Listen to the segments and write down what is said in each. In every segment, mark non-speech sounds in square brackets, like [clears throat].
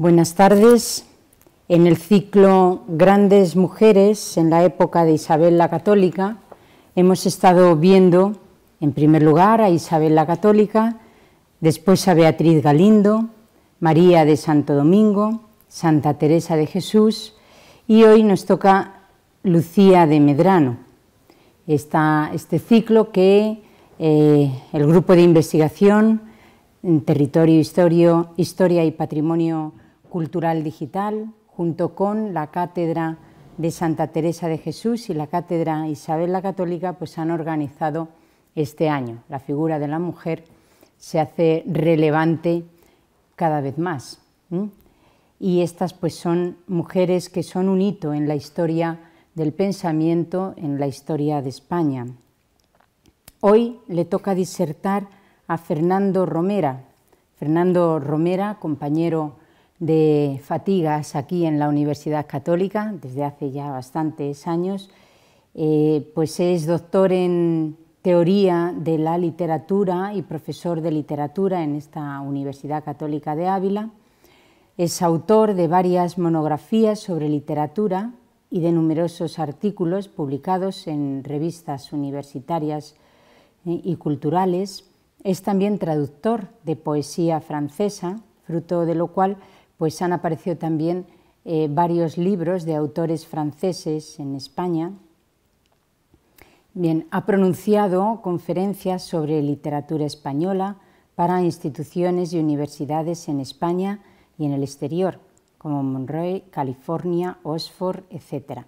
Buenas tardes. En el ciclo Grandes Mujeres en la época de Isabel la Católica hemos estado viendo, en primer lugar, a Isabel la Católica, después a Beatriz Galindo, María de Santo Domingo, Santa Teresa de Jesús y hoy nos toca Lucía de Medrano. este ciclo que eh, el grupo de investigación en territorio, historia y patrimonio Cultural Digital, junto con la Cátedra de Santa Teresa de Jesús y la Cátedra Isabel la Católica, pues han organizado este año. La figura de la mujer se hace relevante cada vez más. Y estas pues son mujeres que son un hito en la historia del pensamiento, en la historia de España. Hoy le toca disertar a Fernando Romera. Fernando Romera, compañero de fatigas aquí en la Universidad Católica desde hace ya bastantes años. Eh, pues es doctor en teoría de la literatura y profesor de literatura en esta Universidad Católica de Ávila. Es autor de varias monografías sobre literatura y de numerosos artículos publicados en revistas universitarias eh, y culturales. Es también traductor de poesía francesa, fruto de lo cual pues han aparecido también eh, varios libros de autores franceses en España. Bien, ha pronunciado conferencias sobre literatura española para instituciones y universidades en España y en el exterior, como Monroe, California, Oxford, etc.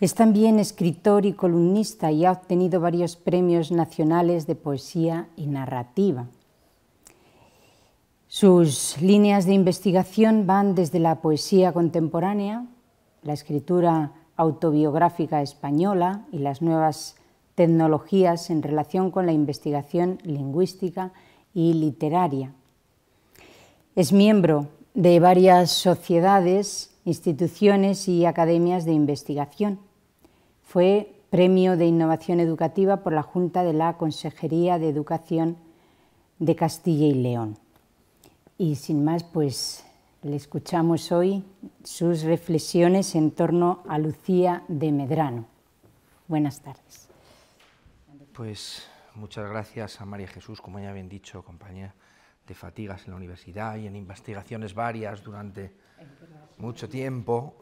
Es también escritor y columnista y ha obtenido varios premios nacionales de poesía y narrativa. Sus líneas de investigación van desde la poesía contemporánea, la escritura autobiográfica española y las nuevas tecnologías en relación con la investigación lingüística y literaria. Es miembro de varias sociedades, instituciones y academias de investigación. Fue Premio de Innovación Educativa por la Junta de la Consejería de Educación de Castilla y León. Y sin más, pues le escuchamos hoy sus reflexiones en torno a Lucía de Medrano. Buenas tardes. Pues muchas gracias a María Jesús, como ya bien dicho, compañía de fatigas en la universidad y en investigaciones varias durante mucho tiempo,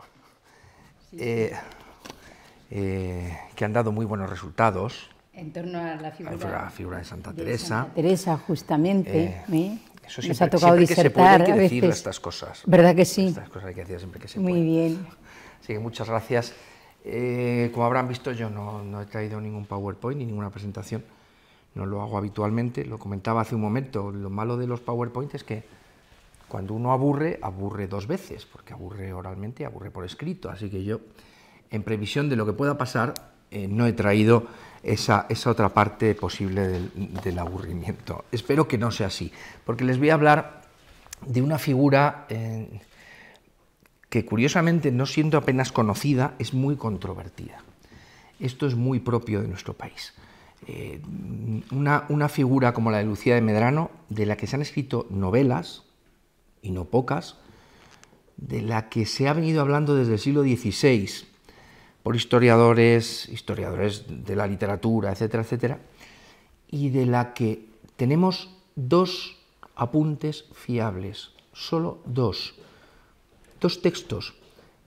eh, eh, que han dado muy buenos resultados. En torno a la figura, de Santa Teresa. Teresa, justamente. Eh, eso siempre, ha tocado disertar, que se puede hay que decir estas cosas. ¿Verdad que sí? Estas cosas hay que siempre que se Muy bien. Así que muchas gracias. Eh, como habrán visto, yo no, no, he traído ningún PowerPoint ni ninguna presentación. No lo hago habitualmente. Lo comentaba hace un momento. Lo malo de los PowerPoint es que cuando uno aburre, aburre dos veces, porque aburre oralmente y aburre por escrito. Así que yo, en previsión de lo que pueda pasar, eh, no he traído esa, otra parte posible del, aburrimiento. Espero que no sea así, porque les voy a hablar de una figura eh, que curiosamente, no siendo apenas conocida, es muy controvertida. Esto es muy propio de nuestro país. Eh, una figura como la de Lucía de Medrano, de la que se han escrito novelas, y no pocas, de la que se ha venido hablando desde el siglo XVI, por historiadores, historiadores de la literatura, etcétera, etcétera, y de la que tenemos dos apuntes fiables, solo dos, dos textos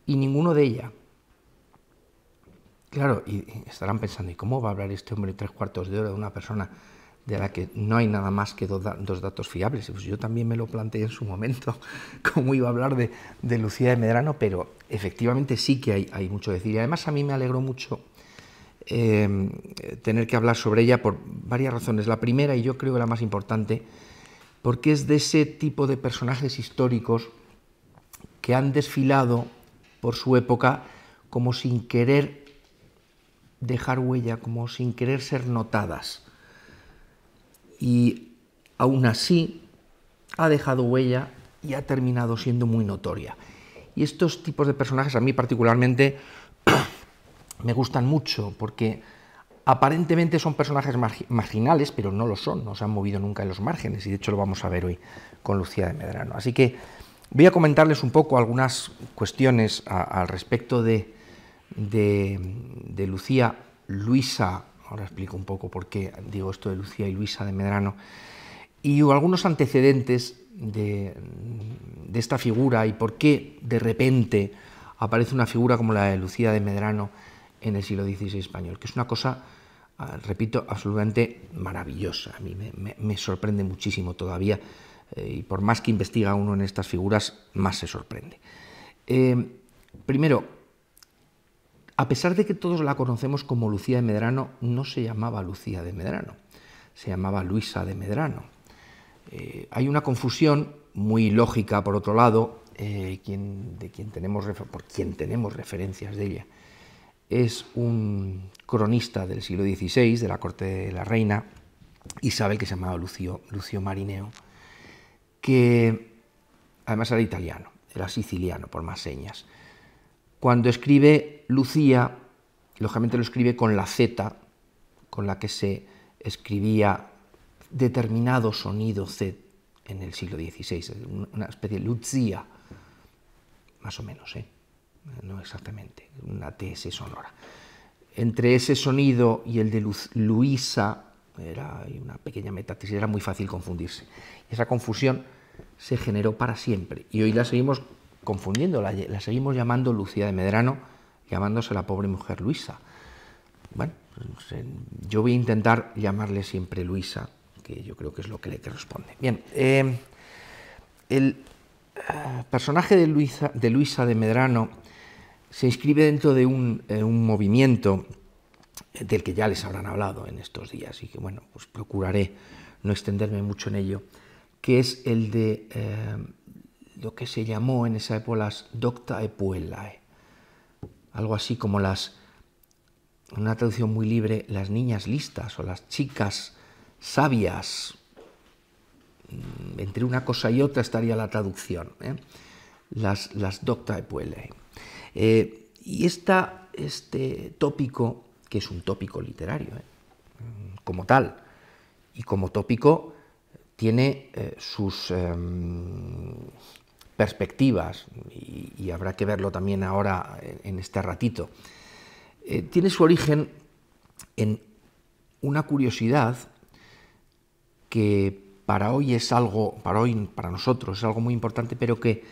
y ninguno de ella. Claro, y estarán pensando, ¿y cómo va a hablar este hombre tres cuartos de hora de una persona de la que no hay nada más que dos datos fiables. Pues yo también me lo planteé en su momento, [laughs] cómo iba a hablar de, Lucía de Medrano, pero efectivamente sí que hay, mucho que decir. Y además a mí me alegro mucho eh, tener que hablar sobre ella por varias razones. La primera, y yo creo que la más importante, porque es de ese tipo de personajes históricos que han desfilado por su época como sin querer dejar huella, como sin querer ser notadas y aún así ha dejado huella y ha terminado siendo muy notoria. Y estos tipos de personajes a mí particularmente [clears throat] me gustan mucho porque aparentemente son personajes marginales, pero no lo son, no se han movido nunca en los márgenes y de hecho lo vamos a ver hoy con Lucía de Medrano. Así que voy a comentarles un poco algunas cuestiones al respecto de, Lucía Luisa ahora explico un poco por qué digo esto de Lucía y Luisa de Medrano, y algunos antecedentes de, esta figura y por qué de repente aparece una figura como la de Lucía de Medrano en el siglo XVI español, que es una cosa, ah, repito, absolutamente maravillosa. A mí me, sorprende muchísimo todavía, eh, y por más que investiga uno en estas figuras, más se sorprende. Eh, primero, a pesar de que todos la conocemos como Lucía de Medrano, no se llamaba Lucía de Medrano, se llamaba Luisa de Medrano. Eh, hay una confusión muy lógica, por otro lado, eh, de quien tenemos, por quien tenemos referencias de ella. Es un cronista del siglo XVI, de la corte de la reina Isabel, que se llamaba Lucio, Lucio Marineo, que además era italiano, era siciliano por más señas cuando escribe Lucía, lógicamente lo escribe con la Z, con la que se escribía determinado sonido Z en el siglo XVI, una especie de Lucía, más o menos, ¿eh? no exactamente, una TS sonora. Entre ese sonido y el de Luisa era una pequeña metatesis, era muy fácil confundirse. esa confusión se generó para siempre y hoy la seguimos confundiendo, la, seguimos llamando Lucía de Medrano, llamándose la pobre mujer Luisa. Bueno, pues, eh, yo voy a intentar llamarle siempre Luisa, que yo creo que es lo que le corresponde. Bien, eh, el eh, personaje de Luisa, de Luisa, de Medrano se inscribe dentro de un, un, movimiento del que ya les habrán hablado en estos días y que, bueno, pues procuraré no extenderme mucho en ello, que es el de lo que se llamó en esa época las docta epuelae, algo así como las, una traducción muy libre, las niñas listas o las chicas sabias. Mm, entre una cosa y otra estaría la traducción, ¿eh? las, las docta epuelae. Eh, y esta, este tópico, que es un tópico literario, ¿eh? como tal, y como tópico, tiene sus, em, perspectivas, y, habrá que verlo también ahora en, este ratito, eh, tiene su origen en una curiosidad que para hoy es algo, para hoy, para nosotros es algo muy importante, pero que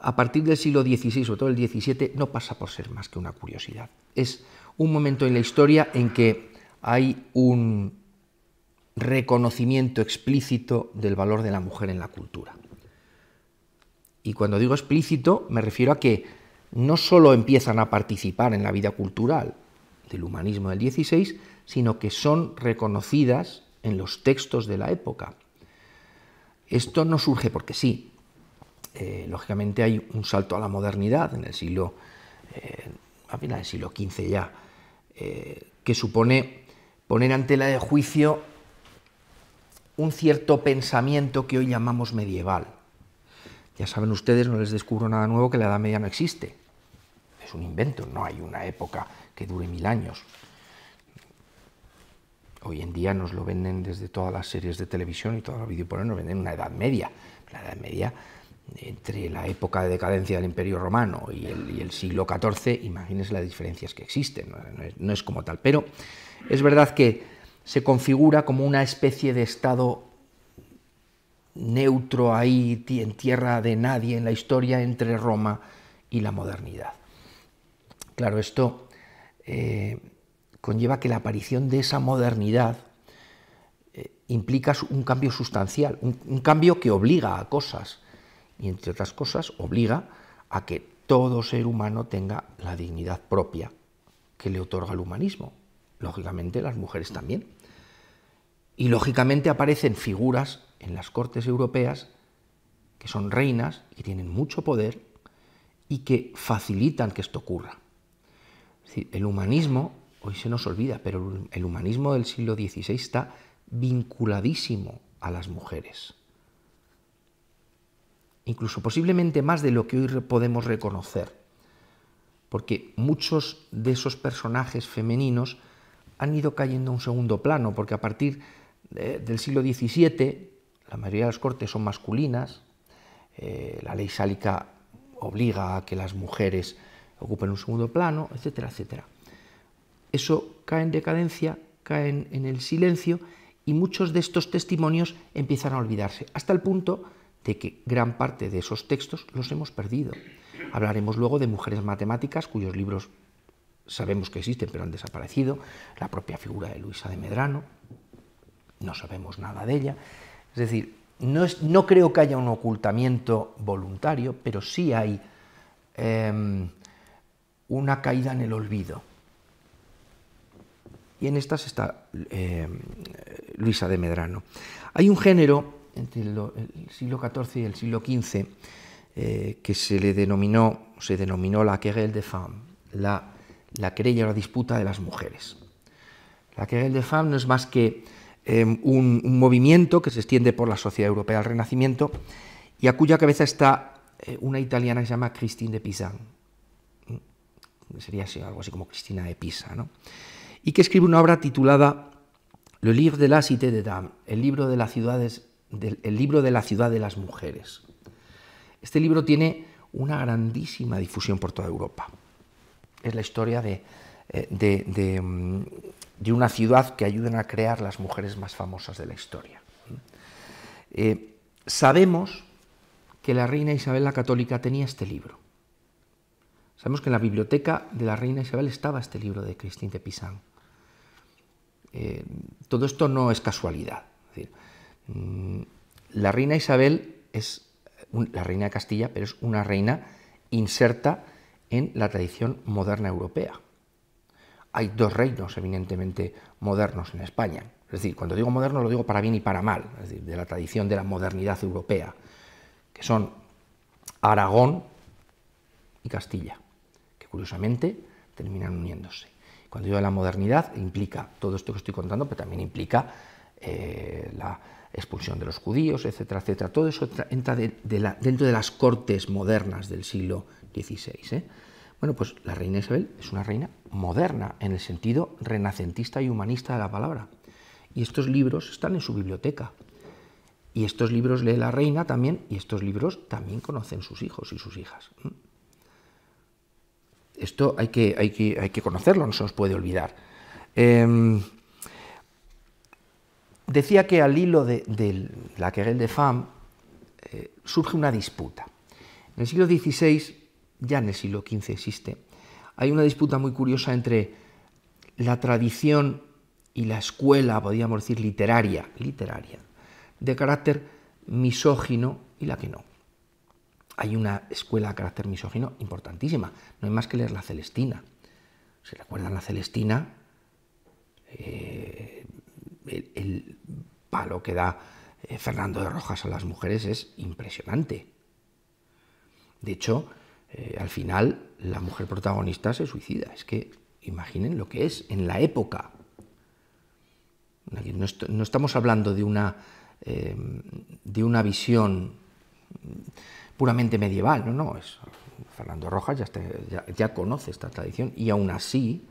a partir del siglo XVI, o todo el XVII, no pasa por ser más que una curiosidad. Es un momento en la historia en que hay un reconocimiento explícito del valor de la mujer en la cultura. Y cuando digo explícito, me refiero a que no solo empiezan a participar en la vida cultural del humanismo del XVI, sino que son reconocidas en los textos de la época. Esto no surge porque sí. Eh, lógicamente hay un salto a la modernidad en el siglo, eh, a del siglo XV ya, eh, que supone poner ante la de juicio un cierto pensamiento que hoy llamamos medieval. Ya saben ustedes, no les descubro nada nuevo, que la Edad Media no existe. Es un invento, no hay una época que dure mil años. Hoy en día nos lo venden desde todas las series de televisión y todos los videojuegos nos venden una Edad Media. La Edad Media, entre la época de decadencia del Imperio Romano y el, siglo XIV, imagínense las diferencias que existen, es, no es como tal. Pero es verdad que se configura como una especie de estado neutro ahí, en tierra de nadie, en la historia entre Roma y la modernidad. Claro, esto eh, conlleva que la aparición de esa modernidad eh, implica un cambio sustancial, un, un cambio que obliga a cosas, y entre otras cosas obliga a que todo ser humano tenga la dignidad propia que le otorga el humanismo. Lógicamente las mujeres también. Y lógicamente aparecen figuras en las cortes europeas, que son reinas y tienen mucho poder y que facilitan que esto ocurra. Es decir, el humanismo, hoy se nos olvida, pero el humanismo del siglo XVI está vinculadísimo a las mujeres. Incluso posiblemente más de lo que hoy podemos reconocer, porque muchos de esos personajes femeninos han ido cayendo a un segundo plano, porque a partir eh, del siglo XVII la mayoría de las cortes son masculinas, eh, la ley sálica obliga a que las mujeres ocupen un segundo plano, etcétera, etcétera. Eso cae en decadencia, cae en el silencio y muchos de estos testimonios empiezan a olvidarse, hasta el punto de que gran parte de esos textos los hemos perdido. Hablaremos luego de mujeres matemáticas cuyos libros sabemos que existen pero han desaparecido, la propia figura de Luisa de Medrano, no sabemos nada de ella, es decir, no, creo que haya un ocultamiento voluntario, pero sí hay em, una caída en el olvido. Y en estas está em, Luisa de Medrano. Hay un género entre el, siglo XIV y el siglo XV eh, que se le denominó, se denominó la querelle de femmes, la, querella o la disputa de las mujeres. La querelle de femmes no es más que Em, un, movimiento que se extiende por la sociedad europea del Renacimiento y a cuya cabeza está eh, una italiana que se llama Christine de pisa Sería así, algo así como Cristina de Pisa, ¿no? Y que escribe una obra titulada Le livre de la cité de dame el libro de las ciudades, del, el libro de la ciudad de las mujeres. Este libro tiene una grandísima difusión por toda Europa. Es la historia de eh, mm, de, una ciudad que ayuden a crear las mujeres más famosas de la historia. Eh, sabemos que la reina Isabel la Católica tenía este libro. Sabemos que en la biblioteca de la reina Isabel estaba este libro de Christine de Pisan. Eh, todo esto no es casualidad. Mm, la reina Isabel es la reina de Castilla, pero es una reina inserta en la tradición moderna europea hay dos reinos eminentemente modernos en España. Es decir, cuando digo moderno lo digo para bien y para mal, es decir, de la tradición de la modernidad europea, que son Aragón y Castilla, que curiosamente terminan uniéndose. Cuando digo la modernidad implica todo esto que estoy contando, pero también implica eh, la expulsión de los judíos, etcétera, etcétera. Todo eso entra dentro de las cortes modernas del siglo XVI. Bueno, pues la reina Isabel es una reina moderna en el sentido renacentista y humanista de la palabra. Y estos libros están en su biblioteca. Y estos libros lee la reina también y estos libros también conocen sus hijos y sus hijas. Mm. Esto hay que, hay que, hay que conocerlo, no se nos puede olvidar. Em, decía que al hilo de, la querelle de Femme eh, surge una disputa. En el siglo XVI ya en el siglo XV existe. Hay una disputa muy curiosa entre la tradición y la escuela, podríamos decir, literaria, literaria, de carácter misógino y la que no. Hay una escuela de carácter misógino importantísima, no hay más que leer la Celestina. ¿Se recuerdan la Celestina? Eh, el, palo que da eh, Fernando de Rojas a las mujeres es impresionante. De hecho, eh, al final, la mujer protagonista se suicida. Es que imaginen lo que es en la época. No, estamos hablando de una, em, de una visión puramente medieval, no, no. Fernando Rojas ya, conoce esta tradición y aún así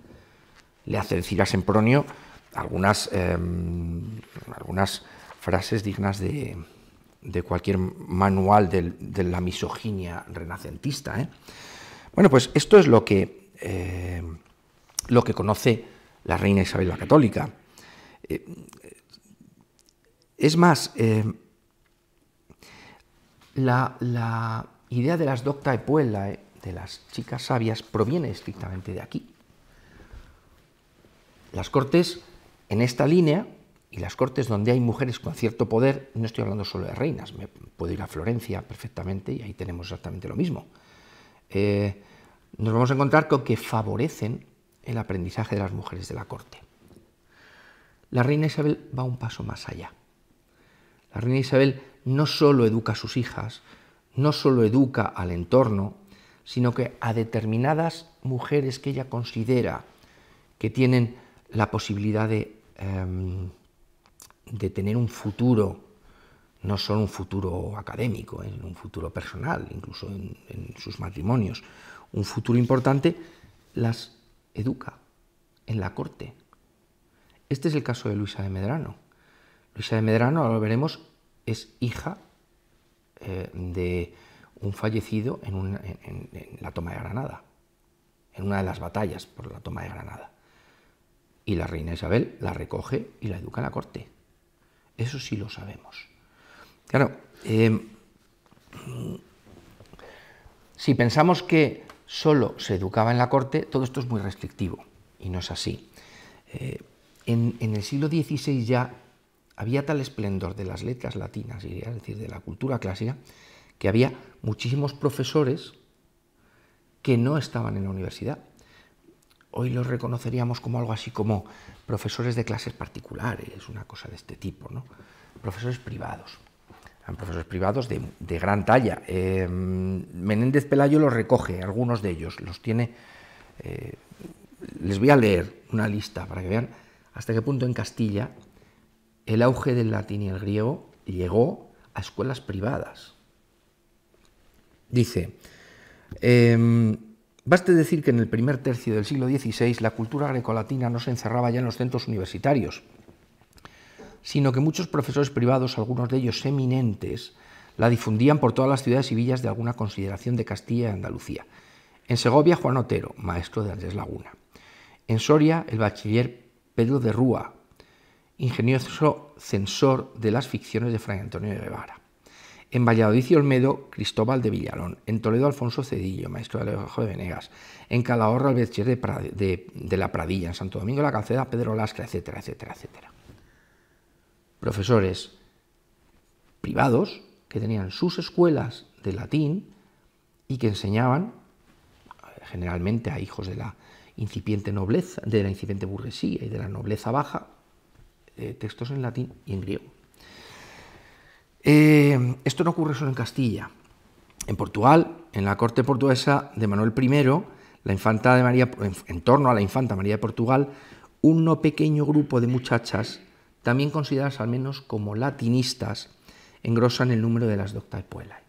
le hace decir a Sempronio algunas, em, algunas frases dignas de, de cualquier manual de, la misoginia renacentista. ¿eh? Bueno, pues esto es lo que, eh, lo que conoce la reina Isabel la Católica. Eh, es más, la, la, idea de las docta epuela, de las chicas sabias, proviene estrictamente de aquí. Las cortes, en esta línea, y las cortes donde hay mujeres con cierto poder, no estoy hablando solo de reinas, me puedo ir a Florencia perfectamente y ahí tenemos exactamente lo mismo. Eh, nos vamos a encontrar con que favorecen el aprendizaje de las mujeres de la corte. La reina Isabel va un paso más allá. La reina Isabel no solo educa a sus hijas, no solo educa al entorno, sino que a determinadas mujeres que ella considera que tienen la posibilidad de em, de tener un futuro, no solo un futuro académico, en ¿eh? un futuro personal, incluso en, sus matrimonios, un futuro importante, las educa en la corte. Este es el caso de Luisa de Medrano. Luisa de Medrano, ahora lo veremos, es hija eh, de un fallecido en, la toma de Granada, en una de las batallas por la toma de Granada. Y la reina Isabel la recoge y la educa en la corte. Eso sí lo sabemos. Claro, eh, si pensamos que solo se educaba en la corte, todo esto es muy restrictivo y no es así. Eh, en, en, el siglo XVI ya había tal esplendor de las letras latinas, es decir, de la cultura clásica, que había muchísimos profesores que no estaban en la universidad hoy los reconoceríamos como algo así como profesores de clases particulares, una cosa de este tipo, ¿no? Profesores privados. profesores privados de, gran talla. Em, Menéndez Pelayo los recoge, algunos de ellos, los tiene. Eh, les voy a leer una lista para que vean hasta qué punto en Castilla el auge del latín y el griego llegó a escuelas privadas. Dice. Em, Baste decir que en el primer tercio del siglo XVI la cultura grecolatina no se encerraba ya en los centros universitarios, sino que muchos profesores privados, algunos de ellos eminentes, la difundían por todas las ciudades y villas de alguna consideración de Castilla y Andalucía. En Segovia, Juan Otero, maestro de Andrés Laguna. En Soria, el bachiller Pedro de Rúa, ingenioso censor de las ficciones de Fray Antonio de Guevara. En Valladolid y Olmedo, Cristóbal de Villalón. En Toledo, Alfonso Cedillo, maestro de Alejo de Venegas. En Calahorra, Alberchier de, de, la Pradilla. En Santo Domingo, La Calceda, Pedro Lasca, etcétera, etcétera, etcétera. Profesores privados que tenían sus escuelas de latín y que enseñaban eh, generalmente a hijos de la incipiente nobleza, de la incipiente burguesía y de la nobleza baja, eh, textos en latín y en griego. Eh, esto no ocurre solo en Castilla. En Portugal, en la corte portuguesa de Manuel I, la infanta María, en, torno a la infanta María de Portugal, un pequeño grupo de muchachas, también consideradas al menos como latinistas, engrosan el número de las doctaepuelae.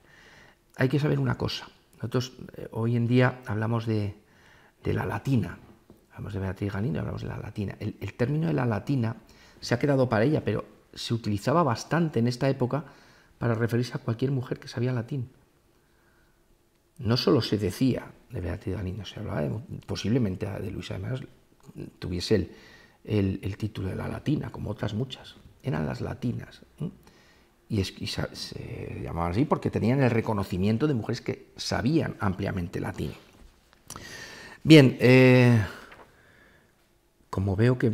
Hay que saber una cosa. Nosotros eh, hoy en día hablamos de, la latina. Hablamos de Beatriz Galindo, hablamos de la latina. el, término de la latina se ha quedado para ella, pero se utilizaba bastante en esta época para referirse a cualquier mujer que sabía latín. No solo se decía de Beatriz no se hablaba posiblemente de Luisa, además tuviese el, el, título de la latina, como otras muchas. Eran las latinas. ¿eh? Y, es, se, llamaban así porque tenían el reconocimiento de mujeres que sabían ampliamente latín. Bien, eh, como veo que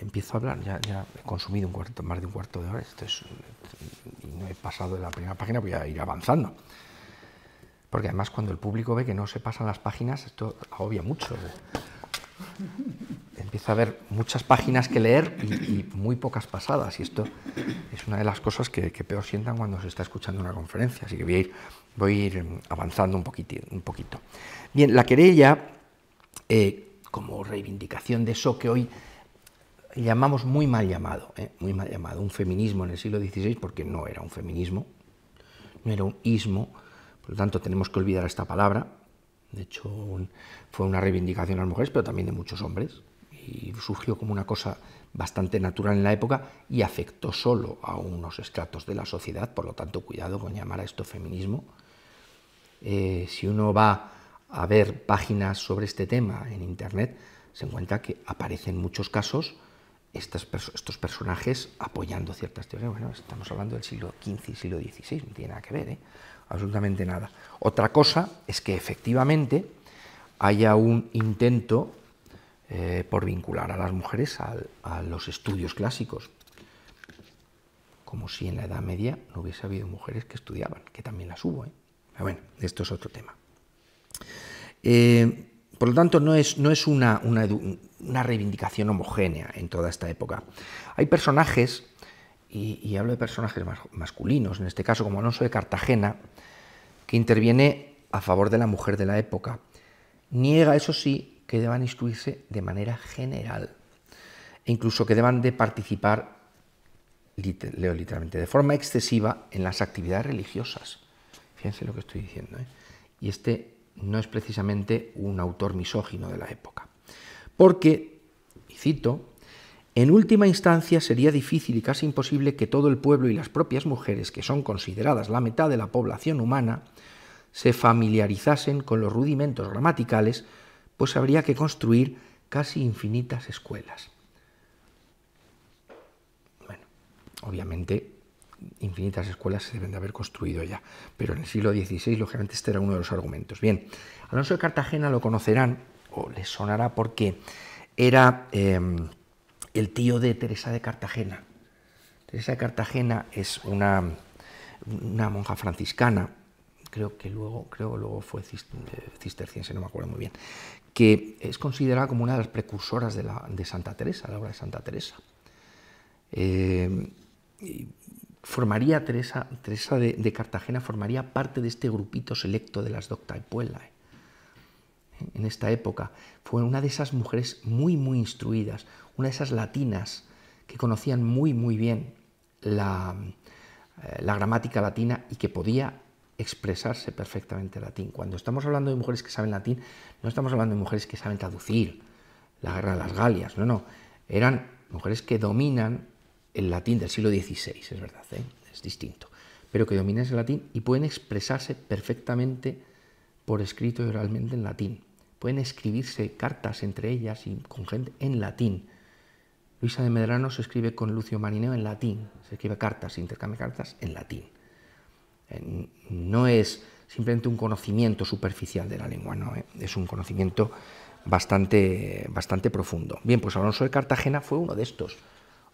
empiezo a hablar, ya, he consumido un cuarto, más de un cuarto de hora, esto es, y no he pasado de la primera página, voy a ir avanzando. Porque además cuando el público ve que no se pasan las páginas, esto agobia mucho. Empieza a haber muchas páginas que leer y, muy pocas pasadas. Y esto es una de las cosas que, peor sientan cuando se está escuchando una conferencia. Así que voy a ir, voy a ir avanzando un, poquito, un poquito. Bien, la querella eh, como reivindicación de eso que hoy llamamos muy mal llamado, ¿eh? muy mal llamado, un feminismo en el siglo XVI, porque no era un feminismo, no era un ismo, por lo tanto tenemos que olvidar esta palabra. De hecho, fue una reivindicación a las mujeres, pero también de muchos hombres, y surgió como una cosa bastante natural en la época y afectó solo a unos estratos de la sociedad, por lo tanto, cuidado con llamar a esto feminismo. Eh, si uno va a ver páginas sobre este tema en Internet, se encuentra que aparecen muchos casos estos, personajes apoyando ciertas teorías. Bueno, estamos hablando del siglo XV y siglo XVI, no tiene nada que ver, ¿eh? absolutamente nada. Otra cosa es que efectivamente haya un intento eh, por vincular a las mujeres a, los estudios clásicos, como si en la Edad Media no hubiese habido mujeres que estudiaban, que también las hubo. ¿eh? Pero bueno, esto es otro tema. Eh, por lo tanto, no es, no es una, reivindicación homogénea en toda esta época. Hay personajes, y, hablo de personajes masculinos, en este caso como Alonso de Cartagena, que interviene a favor de la mujer de la época. Niega, eso sí, que deban instruirse de manera general, e incluso que deban de participar, leo literalmente, de forma excesiva en las actividades religiosas. Fíjense lo que estoy diciendo. ¿eh? Y este no es precisamente un autor misógino de la época. Porque, y cito, en última instancia sería difícil y casi imposible que todo el pueblo y las propias mujeres, que son consideradas la mitad de la población humana, se familiarizasen con los rudimentos gramaticales, pues habría que construir casi infinitas escuelas. Bueno, obviamente infinitas escuelas se deben de haber construido ya, pero en el siglo XVI, lógicamente, este era uno de los argumentos. Bien, Alonso de Cartagena lo conocerán, o les sonará porque era em, el tío de Teresa de Cartagena. Teresa de Cartagena es una, monja franciscana, creo que luego, creo luego fue eh, cisterciense, no me acuerdo muy bien, que es considerada como una de las precursoras de, la, de Santa Teresa, la obra de Santa Teresa. Em, formaría Teresa, Teresa de, Cartagena formaría parte de este grupito selecto de las Puellae. ¿eh? en esta época. Fue una de esas mujeres muy, muy instruidas, una de esas latinas que conocían muy, muy bien la, eh, la gramática latina y que podía expresarse perfectamente latín. Cuando estamos hablando de mujeres que saben latín, no estamos hablando de mujeres que saben traducir la guerra de las Galias, no, no. Eran mujeres que dominan el latín del siglo XVI, es verdad, ¿eh? es distinto, pero que domina el latín y pueden expresarse perfectamente por escrito y oralmente en latín. Pueden escribirse cartas entre ellas y con gente en latín. Luisa de Medrano se escribe con Lucio Marineo en latín, se escribe cartas, se intercambia cartas en latín. Eh, no es simplemente un conocimiento superficial de la lengua, no, ¿eh? es un conocimiento bastante, bastante profundo. Bien, pues Alonso de Cartagena fue uno de estos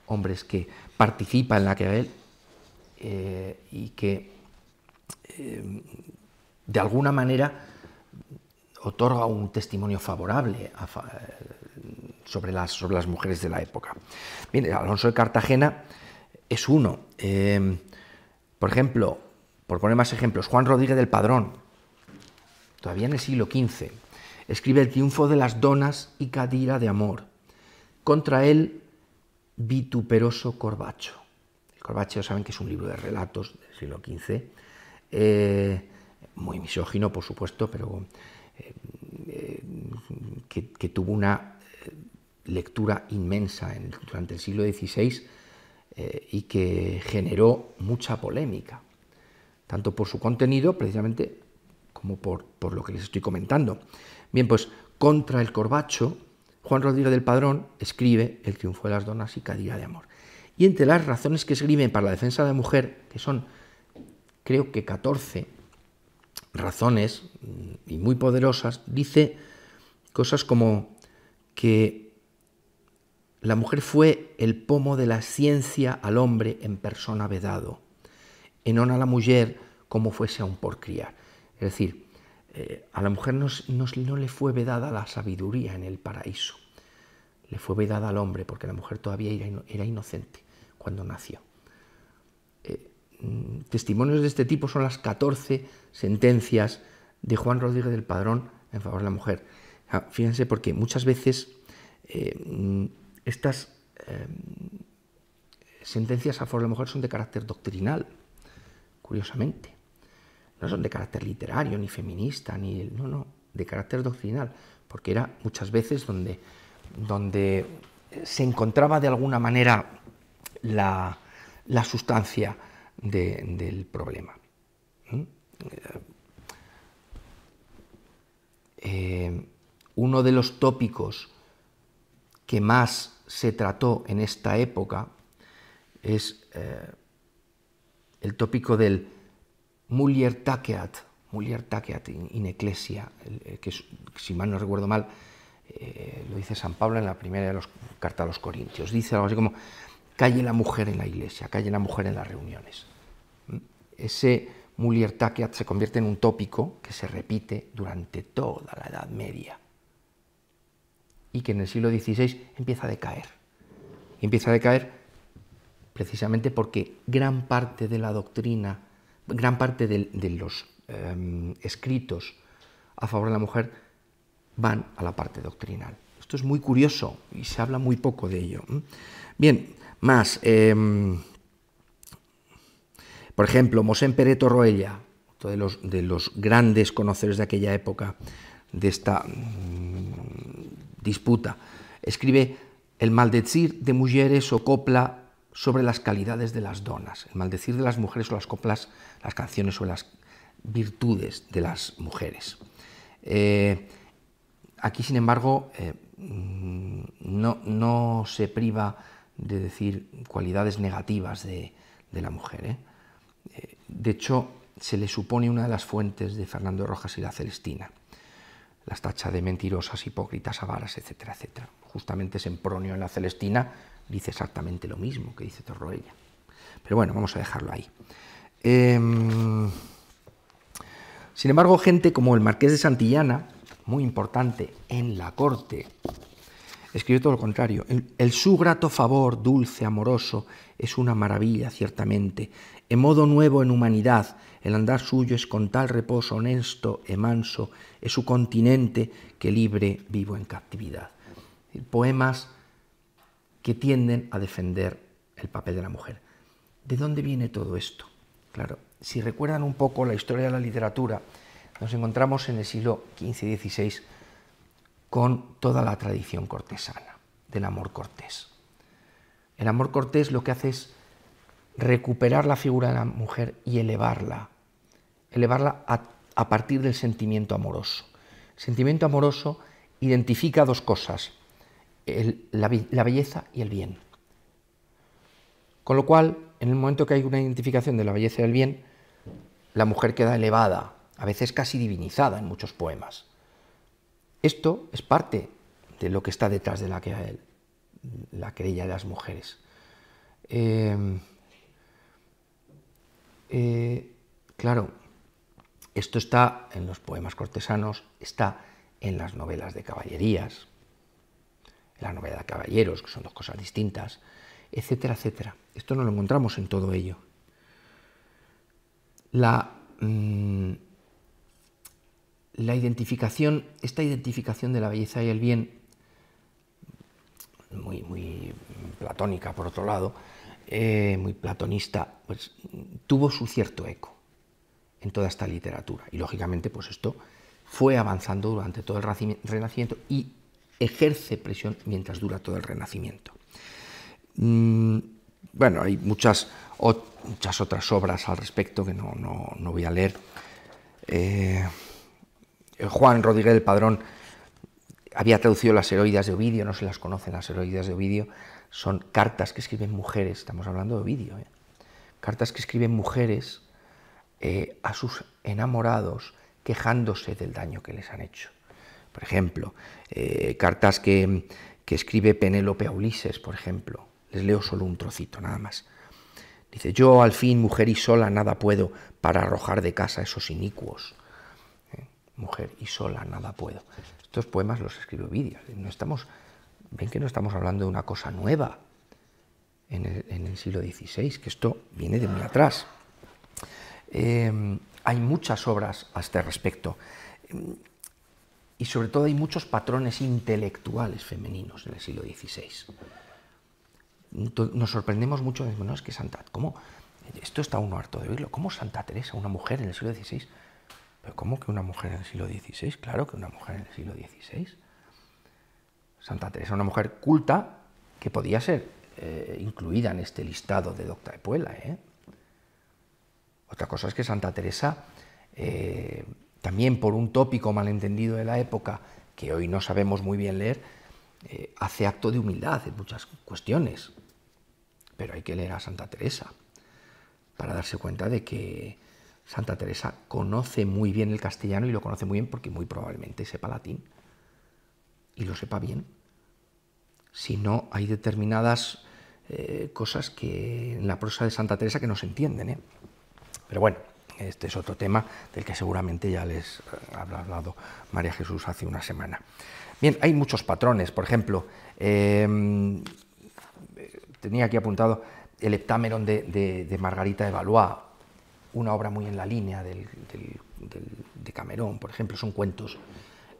hombres que participan en la que él eh, y que eh, de alguna manera otorga un testimonio favorable eh, sobre, las, sobre las mujeres de la época. Bien, Alonso de Cartagena es uno. por ejemplo, por poner más ejemplos, Juan Rodríguez del Padrón, todavía en el siglo XV, escribe El triunfo de las donas y cadira de amor. Contra él vituperoso Corbacho. El Corbacho saben que es un libro de relatos del siglo XV, eh, muy misógino, por supuesto, pero eh, eh, que, tuvo una lectura inmensa durante el siglo XVI y que generó mucha polémica, tanto por su contenido, precisamente, como por, por lo que les estoy comentando. Bien, pues contra el Corbacho, Juan Rodríguez del Padrón escribe El triunfo de las donas y Cadilla de amor. Y entre las razones que escriben para la defensa de la mujer, que son creo que 14 razones mm, y muy poderosas, dice cosas como que la mujer fue el pomo de la ciencia al hombre en persona vedado, en honor a la mujer como fuese aún por criar. Es decir, eh, a la mujer nos, no le fue vedada la sabiduría en el paraíso, le fue vedada al hombre, porque la mujer todavía era, inocente cuando nació. Eh, mm, testimonios de este tipo son las 14 sentencias de Juan Rodríguez del Padrón en favor de la mujer. Ah, fíjense porque muchas veces eh, mm, estas sentencias a favor de la mujer son de carácter doctrinal, curiosamente. No son de carácter literario, ni feminista, ni. No, no, de carácter doctrinal, porque era muchas veces donde, donde se encontraba de alguna manera la, sustancia del problema. ¿Mm? Eh, uno de los tópicos que más se trató en esta época es eh, el tópico del mulier Muliertakeat in Ecclesia, eh, que si mal no recuerdo mal, eh, lo dice San Pablo en la primera de los cartas a los Corintios. Dice algo así como, calle la mujer en la iglesia, calle la mujer en las reuniones. ¿Mm? Ese Muliertakeat se convierte en un tópico que se repite durante toda la Edad Media y que en el siglo XVI empieza a decaer. Y empieza a decaer precisamente porque gran parte de la doctrina gran parte de, los em, escritos a favor de la mujer van a la parte doctrinal. Esto es muy curioso y se habla muy poco de ello. Bien, más. Em, por ejemplo, Mosén Pereto Roella, de los, de los grandes conocedores de aquella época, de esta mm, disputa, escribe el maldecir de mujeres o copla sobre las calidades de las donas, el maldecir de las mujeres o las coplas las canciones sobre las virtudes de las mujeres. Eh, aquí, sin embargo, eh, mm, no, no, se priva de decir cualidades negativas de, la mujer. ¿eh? De hecho, se le supone una de las fuentes de Fernando Rojas y la Celestina. Las tachas de mentirosas, hipócritas, avaras, etcétera, etcétera. Justamente Sempronio en la Celestina dice exactamente lo mismo que dice Torroella. Pero bueno, vamos a dejarlo ahí. Em, sin embargo, gente como el marqués de Santillana, muy importante en la corte, escribió todo lo contrario. El, su grato favor, dulce, amoroso, es una maravilla, ciertamente. En modo nuevo en humanidad, el andar suyo es con tal reposo honesto e manso, es su continente que libre vivo en captividad. Poemas que tienden a defender el papel de la mujer. ¿De dónde viene todo esto? Claro, si recuerdan un poco la historia de la literatura, nos encontramos en el siglo XV y XVI con toda la tradición cortesana del amor cortés. El amor cortés lo que hace es recuperar la figura de la mujer y elevarla, elevarla a, partir del sentimiento amoroso. sentimiento amoroso identifica dos cosas, la belleza y el bien. Con lo cual, en el momento que hay una identificación de la belleza y del bien, la mujer queda elevada, a veces casi divinizada en muchos poemas. Esto es parte de lo que está detrás de la, querella de las mujeres. Em, eh, claro, esto está en los poemas cortesanos, está en las novelas de caballerías, en las novelas de caballeros, que son dos cosas distintas, etcétera, etcétera. Esto no lo encontramos en todo ello. La, mm, la identificación, esta identificación de la belleza y el bien, muy, muy platónica por otro lado, eh, muy platonista, pues tuvo su cierto eco en toda esta literatura. Y lógicamente, pues esto fue avanzando durante todo el Renacimiento y ejerce presión mientras dura todo el Renacimiento. Mm, bueno, hay muchas, muchas otras obras al respecto que no, voy a leer. Eh, eh, Juan Rodríguez del Padrón había traducido las heroidas de Ovidio, no se las conocen las heroídas de Ovidio, son cartas que escriben mujeres, estamos hablando de Ovidio, ¿eh? cartas que escriben mujeres a sus enamorados quejándose del daño que les han hecho. Por ejemplo, cartas que, que escribe Penélope a Ulises, por ejemplo, les leo solo un trocito, nada más. Dice, yo al fin, mujer y sola, nada puedo para arrojar de casa esos inicuos. ¿Eh? Mujer y sola, nada puedo. Estos poemas los escribe Vidia. No estamos, ven que no estamos hablando de una cosa nueva en el, siglo XVI, que esto viene de muy atrás. Eh, hay muchas obras a este respecto. Y sobre todo hay muchos patrones intelectuales femeninos en el siglo XVI nos sorprendemos mucho, decimos, no, que Santa, ¿cómo? Esto está uno harto de oírlo. ¿Cómo Santa Teresa, una mujer en el siglo XVI? ¿Pero cómo que una mujer en el siglo XVI? Claro que una mujer en el siglo XVI. Santa Teresa, una mujer culta que podía ser eh, incluida en este listado de Docta de Puebla. ¿eh? Otra cosa es que Santa Teresa, eh, también por un tópico malentendido de la época, que hoy no sabemos muy bien leer, eh, hace acto de humildad en muchas cuestiones, pero hay que leer a Santa Teresa para darse cuenta de que Santa Teresa conoce muy bien el castellano y lo conoce muy bien porque muy probablemente sepa latín y lo sepa bien. Si no, hay determinadas eh, cosas que en la prosa de Santa Teresa que no se entienden. ¿eh? Pero bueno, este es otro tema del que seguramente ya les habrá hablado María Jesús hace una semana. Bien, hay muchos patrones, por ejemplo, em, tenía aquí apuntado el heptameron de, Margarita de Valois, una obra muy en la línea de Camerón, por ejemplo, son cuentos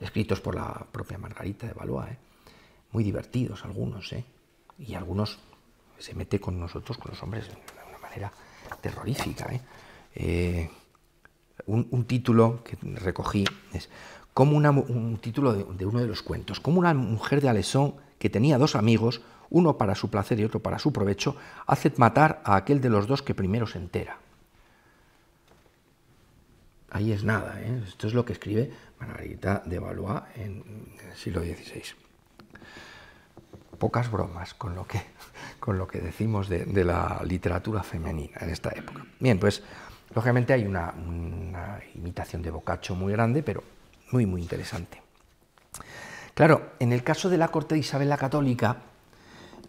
escritos por la propia Margarita de Valois, ¿eh? muy divertidos algunos, ¿eh? y algunos se mete con nosotros, con los hombres, de una manera terrorífica. ¿eh? Eh, un título que recogí es como un título de, uno de los cuentos, como una mujer de Alessón que tenía dos amigos, uno para su placer y otro para su provecho, hace matar a aquel de los dos que primero se entera. Ahí es nada, ¿eh? esto es lo que escribe Margarita de Valois en el siglo XVI. Pocas bromas con lo que, [laughs] con lo que decimos de, la literatura femenina en esta época. Bien, pues lógicamente hay una, una imitación de Boccaccio muy grande, pero muy, muy interesante. Claro, en el caso de la corte de Isabel la Católica,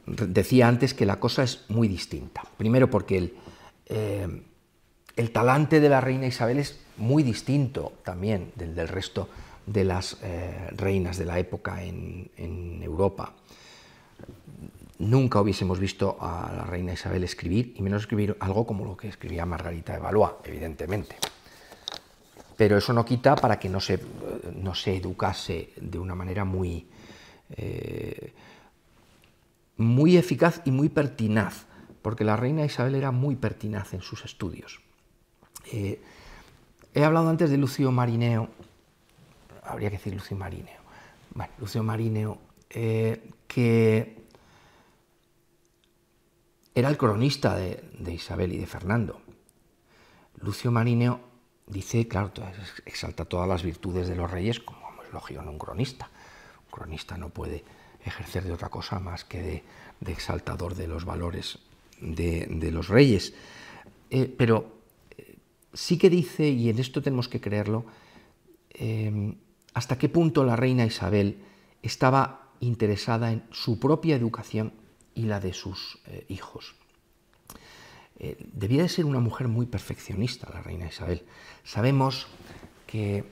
decía antes que la cosa es muy distinta. Primero porque el, eh, el talante de la reina Isabel es muy distinto también del del resto de las eh, reinas de la época en, en, Europa. Nunca hubiésemos visto a la reina Isabel escribir, y menos escribir algo como lo que escribía Margarita de Valois, evidentemente pero eso no quita para que no se, eh, educase de una manera muy, eh, muy eficaz y muy pertinaz, porque la reina Isabel era muy pertinaz en sus estudios. Eh, he hablado antes de Lucio Marineo, habría que decir Lucio Marineo, Lucio Marineo, que era el cronista de, de Isabel y de Fernando. Lucio Marineo dice, claro, exalta todas las virtudes de los reyes, como es lógico en un cronista. Un cronista no puede ejercer de otra cosa más que de, exaltador de los valores de, los reyes. Eh, pero eh, sí que dice, y en esto tenemos que creerlo, em, hasta qué punto la reina Isabel estaba interesada en su propia educación y la de sus eh, hijos. Eh, debía de ser una mujer muy perfeccionista, la reina Isabel. Sabemos que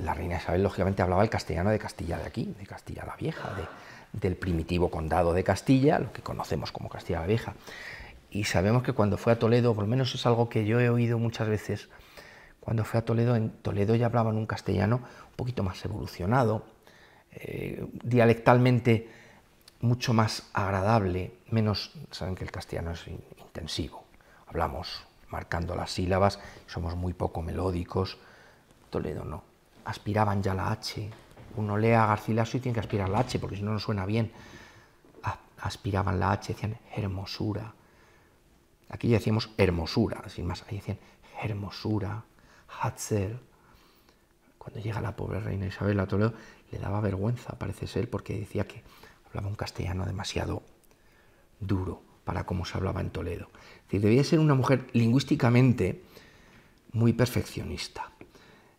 la reina Isabel, lógicamente, hablaba el castellano de Castilla de aquí, de Castilla la Vieja, del primitivo condado de Castilla, lo que conocemos como Castilla la Vieja. Y sabemos que cuando fue a Toledo, por lo menos es algo que yo he oído muchas veces, cuando fue a Toledo, en Toledo ya hablaban un castellano un poquito más evolucionado, eh, dialectalmente mucho más agradable, menos, saben que el castellano es intensivo, hablamos marcando las sílabas, somos muy poco melódicos. Toledo no. Aspiraban ya la H. Uno lea a Garcilaso y tiene que aspirar la H, porque si no, no suena bien. Aspiraban la H, decían hermosura. Aquí ya decíamos hermosura, sin más. Ahí decían hermosura, Hatzel. Cuando llega la pobre reina Isabel a Toledo, le daba vergüenza, parece ser, porque decía que hablaba un castellano demasiado duro para cómo se hablaba en Toledo. Es debía ser una mujer lingüísticamente muy perfeccionista,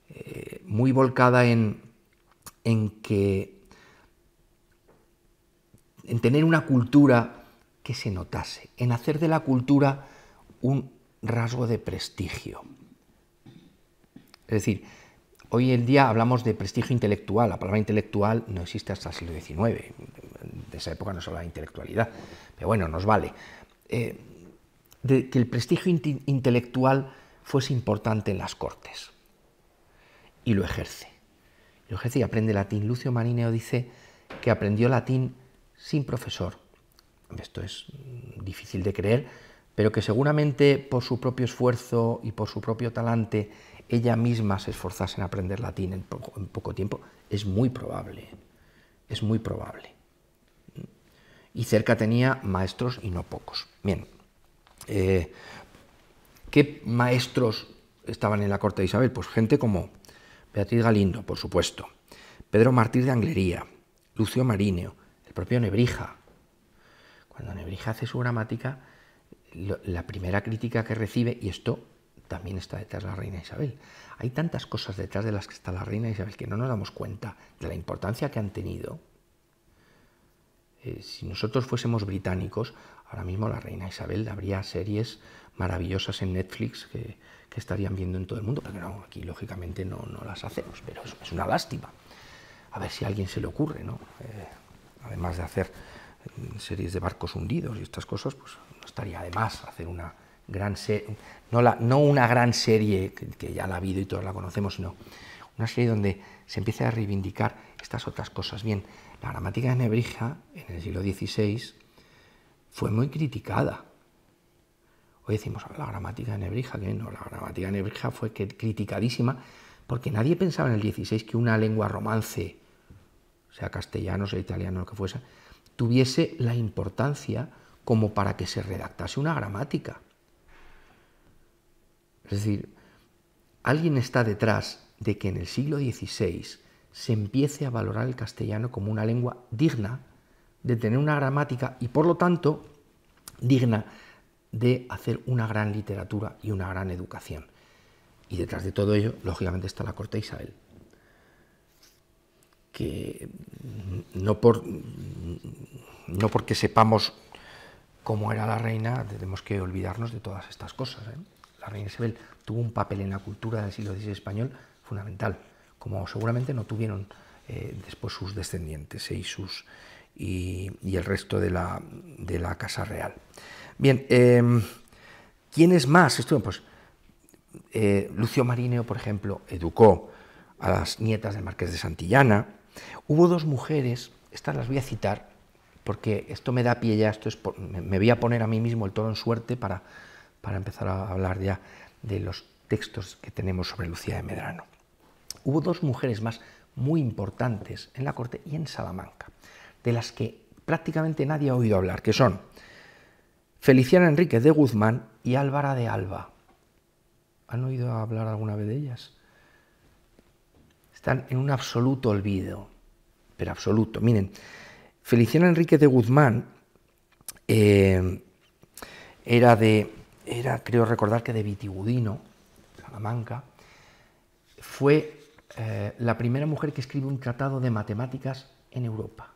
eh, muy volcada en, que en tener una cultura que se notase, en hacer de la cultura un rasgo de prestigio. Es decir, hoy en día hablamos de prestigio intelectual, la palabra intelectual no existe hasta el siglo XIX, de esa época no se hablaba de intelectualidad, pero bueno, nos vale. Eh, que el prestigio intelectual fuese importante en las cortes. Y lo ejerce. Lo ejerce y aprende latín. Lucio Marineo dice que aprendió latín sin profesor. Esto es mm, difícil de creer, pero que seguramente por su propio esfuerzo y por su propio talante ella misma se esforzase en aprender latín en poco tiempo, es muy probable, es muy probable y cerca tenía maestros y no pocos. Bien, eh, ¿qué maestros estaban en la corte de Isabel? Pues gente como Beatriz Galindo, por supuesto, Pedro Martí de Anglería, Lucio Marineo, el propio Nebrija. Cuando Nebrija hace su gramática, la primera crítica que recibe, y esto también está detrás de la reina Isabel. Hay tantas cosas detrás de las que está la reina Isabel que no nos damos cuenta de la importancia que han tenido eh, si nosotros fuésemos británicos, ahora mismo la reina Isabel habría series maravillosas en Netflix que, estarían viendo en todo el mundo. Pero aquí lógicamente no, las hacemos, pero es, una lástima. A ver si a alguien se le ocurre, ¿no? Eh, además de hacer eh, series de barcos hundidos y estas cosas, pues no estaría además hacer una gran serie, no, no una gran serie que, ya la ha habido y todos la conocemos, sino una serie donde se empiece a reivindicar estas otras cosas. Bien, la gramática de nebrija en el siglo XVI fue muy criticada. Hoy decimos ah, la gramática de nebrija, que no, la gramática de nebrija fue criticadísima porque nadie pensaba en el XVI que una lengua romance, sea castellano, sea italiano, lo que fuese, tuviese la importancia como para que se redactase una gramática. Es decir, alguien está detrás de que en el siglo XVI se empiece a valorar el castellano como una lengua digna de tener una gramática y por lo tanto digna de hacer una gran literatura y una gran educación. Y detrás de todo ello, lógicamente, está la corte de Isabel, que no, por, no porque sepamos cómo era la reina, tenemos que olvidarnos de todas estas cosas. ¿eh? La reina Isabel tuvo un papel en la cultura del siglo XVI español fundamental como seguramente no tuvieron eh, después sus descendientes eh, y, y, el resto de la, de la Casa Real. Bien, em, ¿quiénes más estuvieron? Pues eh, Lucio Marineo, por ejemplo, educó a las nietas del Marqués de Santillana. Hubo dos mujeres, estas las voy a citar porque esto me da pie ya, esto es me, voy a poner a mí mismo el toro en suerte para, para empezar a hablar ya de los textos que tenemos sobre Lucía de Medrano. Hubo dos mujeres más muy importantes en la corte y en Salamanca, de las que prácticamente nadie ha oído hablar, que son Feliciana enrique de Guzmán y Álvara de Alba. ¿Han oído hablar alguna vez de ellas? Están en un absoluto olvido, pero absoluto. Miren, Feliciana enrique de Guzmán eh, era de, era, creo recordar que de Vitigudino, Salamanca, fue eh, la primera mujer que escribe un tratado de matemáticas en Europa.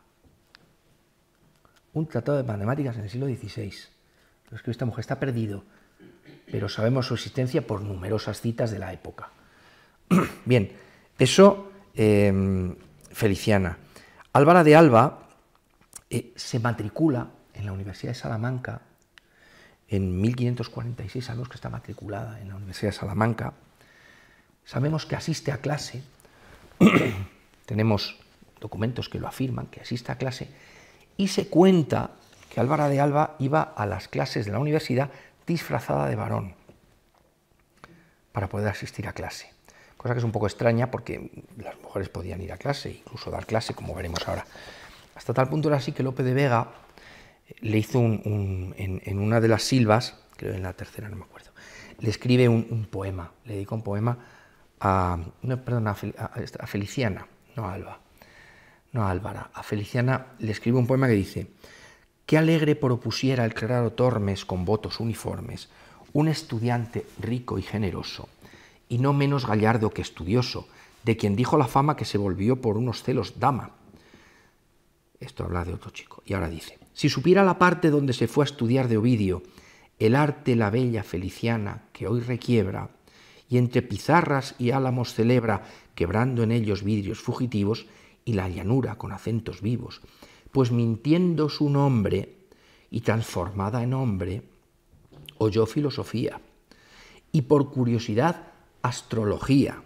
Un tratado de matemáticas en el siglo XVI. Lo esta mujer, está perdido, pero sabemos su existencia por numerosas citas de la época. [clears throat] Bien, eso em, Feliciana. Álvara de Alba eh, se matricula en la Universidad de Salamanca en 1546, sabemos que está matriculada en la Universidad de Salamanca, Sabemos que asiste a clase, [clears throat] tenemos documentos que lo afirman, que asiste a clase, y se cuenta que Álvara de Alba iba a las clases de la universidad disfrazada de varón para poder asistir a clase. Cosa que es un poco extraña porque las mujeres podían ir a clase, incluso dar clase, como veremos ahora. Hasta tal punto era así que Lope de Vega eh, le hizo un, en, una de las silvas, creo en la tercera, no me acuerdo, le escribe un, un poema, le dedica un poema a, no, a, Feliciana, no a Alba, no a Álvara, a Feliciana le escribe un poema que dice, qué alegre propusiera el claro Tormes con votos uniformes, un estudiante rico y generoso, y no menos gallardo que estudioso, de quien dijo la fama que se volvió por unos celos dama. Esto habla de otro chico. Y ahora dice, si supiera la parte donde se fue a estudiar de Ovidio, el arte la bella Feliciana que hoy requiebra, y entre pizarras y álamos celebra, quebrando en ellos vidrios fugitivos, y la llanura con acentos vivos, pues mintiendo su nombre y transformada en hombre, oyó filosofía y por curiosidad astrología,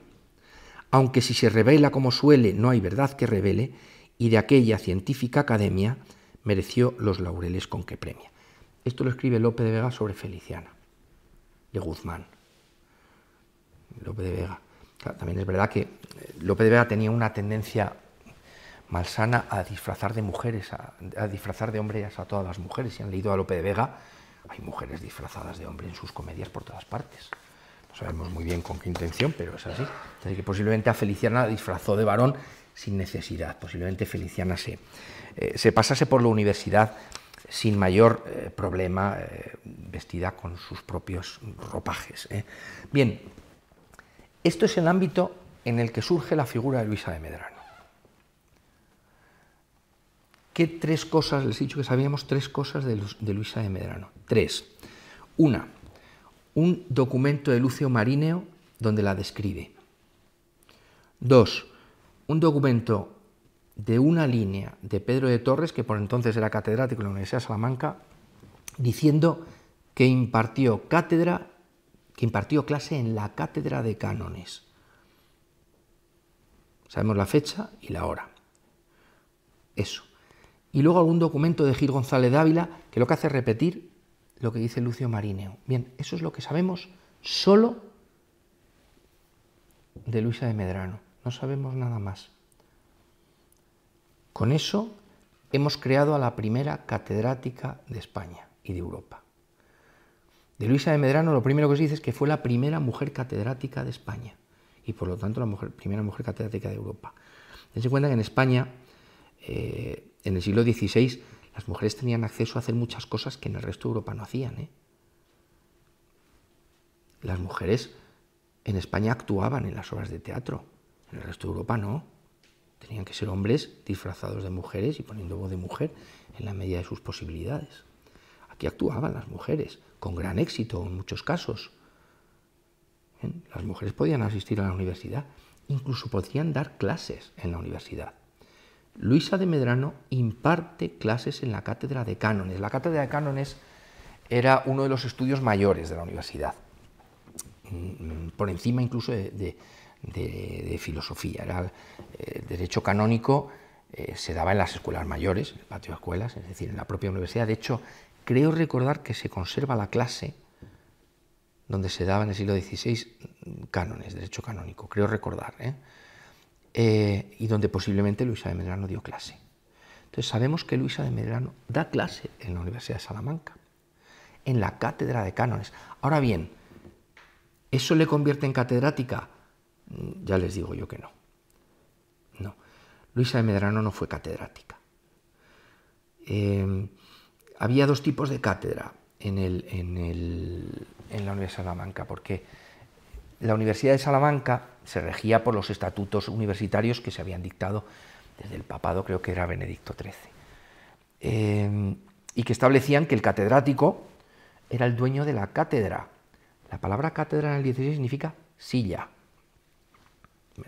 aunque si se revela como suele no hay verdad que revele, y de aquella científica academia mereció los laureles con que premia. Esto lo escribe López de Vega sobre Feliciana de Guzmán. Lope de Vega. también es verdad que eh, Lope de Vega tenía una tendencia malsana a disfrazar de mujeres, a, disfrazar de hombres a todas las mujeres. Si han leído a Lope de Vega, hay mujeres disfrazadas de hombre en sus comedias por todas partes. No sabemos muy bien con qué intención, pero es así. Así que posiblemente a Feliciana disfrazó de varón sin necesidad. Posiblemente Feliciana se, eh, se pasase por la universidad sin mayor eh, problema, vestida con sus propios ropajes. Bien, esto es el ámbito en el que surge la figura de Luisa de Medrano. ¿Qué tres cosas, les he dicho que sabíamos tres cosas de, Luisa de Medrano? Tres. Una, un documento de Lucio Marineo donde la describe. Dos, un documento de una línea de Pedro de Torres, que por entonces era catedrático en la Universidad de Salamanca, diciendo que impartió cátedra que impartió clase en la cátedra de cánones. Sabemos la fecha y la hora. Eso. Y luego algún documento de Gil González Dávila que lo que hace es repetir lo que dice Lucio Marineo. Bien, eso es lo que sabemos solo de Luisa de Medrano. No sabemos nada más. Con eso hemos creado a la primera catedrática de España y de Europa de Luisa de Medrano lo primero que se dice es que fue la primera mujer catedrática de España y por lo tanto la primera mujer catedrática de Europa. Dense cuenta que en España, eh, en el siglo XVI, las mujeres tenían acceso a hacer muchas cosas que en el resto de Europa no hacían. ¿eh? Las mujeres en España actuaban en las obras de teatro, en el resto de Europa no. Tenían que ser hombres disfrazados de mujeres y poniendo voz de mujer en la medida de sus posibilidades. Aquí actuaban las mujeres, con gran éxito en muchos casos. ¿Eh? las mujeres podían asistir a la universidad, incluso podían dar clases en la universidad. Luisa de Medrano imparte clases en la cátedra de cánones. La cátedra de cánones era uno de los estudios mayores de la universidad, mm, por encima incluso de, filosofía. el eh, derecho canónico eh, se daba en las escuelas mayores, en el patio de escuelas, es decir, en la propia universidad. De hecho, Creo recordar que se conserva la clase donde se daba en el siglo XVI cánones, derecho canónico, creo recordar, ¿eh? Eh, y donde posiblemente Luisa de Medrano dio clase. Entonces sabemos que Luisa de Medrano da clase en la Universidad de Salamanca, en la cátedra de cánones. Ahora bien, ¿eso le convierte en catedrática? Mm, ya les digo yo que no. No. Luisa de Medrano no fue catedrática. Eh, había dos tipos de cátedra en, el, en, la Universidad de Salamanca, porque la Universidad de Salamanca se regía por los estatutos universitarios que se habían dictado desde el papado, creo que era Benedicto XIII, eh, y que establecían que el catedrático era el dueño de la cátedra. La palabra cátedra en el XVI significa silla,